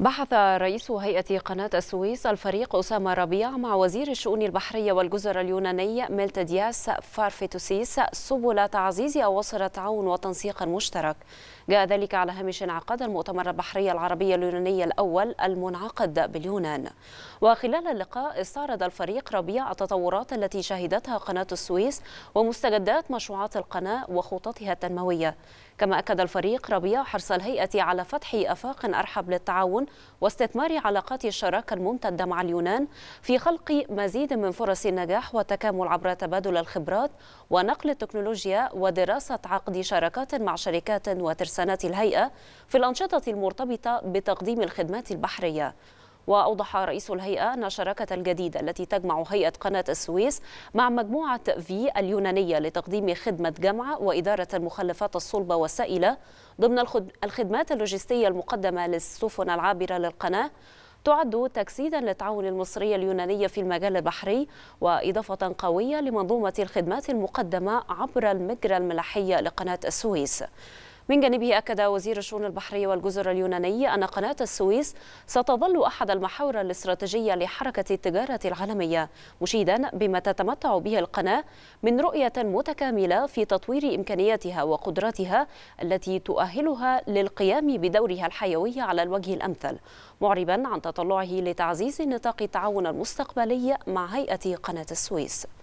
بحث رئيس هيئة قناة السويس الفريق أسامة ربيع مع وزير الشؤون البحرية والجزر اليوناني دياس فارفيتوسيس سبل تعزيز أواصر التعاون والتنسيق المشترك جاء ذلك على هامش انعقاد المؤتمر البحري العربي اليوناني الأول المنعقد باليونان وخلال اللقاء استعرض الفريق ربيع التطورات التي شهدتها قناة السويس ومستجدات مشروعات القناة وخططها التنموية كما أكد الفريق ربيع حرص الهيئة على فتح أفاق أرحب للتعاون واستثمار علاقات الشراكة الممتدة مع اليونان في خلق مزيد من فرص النجاح والتكامل عبر تبادل الخبرات ونقل التكنولوجيا ودراسة عقد شراكات مع شركات وترسانات الهيئة في الأنشطة المرتبطة بتقديم الخدمات البحرية وأوضح رئيس الهيئة أن الشراكة الجديدة التي تجمع هيئة قناة السويس مع مجموعة في اليونانية لتقديم خدمة جمع وإدارة المخلفات الصلبة والسائلة ضمن الخدمات اللوجستية المقدمة للسفن العابرة للقناة تعد تجسيدا للتعاون المصري اليوناني في المجال البحري وإضافة قوية لمنظومة الخدمات المقدمة عبر المجرى الملاحية لقناة السويس من جانبه أكد وزير الشؤون البحرية والجزر اليوناني أن قناة السويس ستظل أحد المحاور الاستراتيجية لحركة التجارة العالمية مشيدا بما تتمتع به القناة من رؤية متكاملة في تطوير إمكانياتها وقدراتها التي تؤهلها للقيام بدورها الحيوي على الوجه الأمثل معربا عن تطلعه لتعزيز نطاق التعاون المستقبلي مع هيئة قناة السويس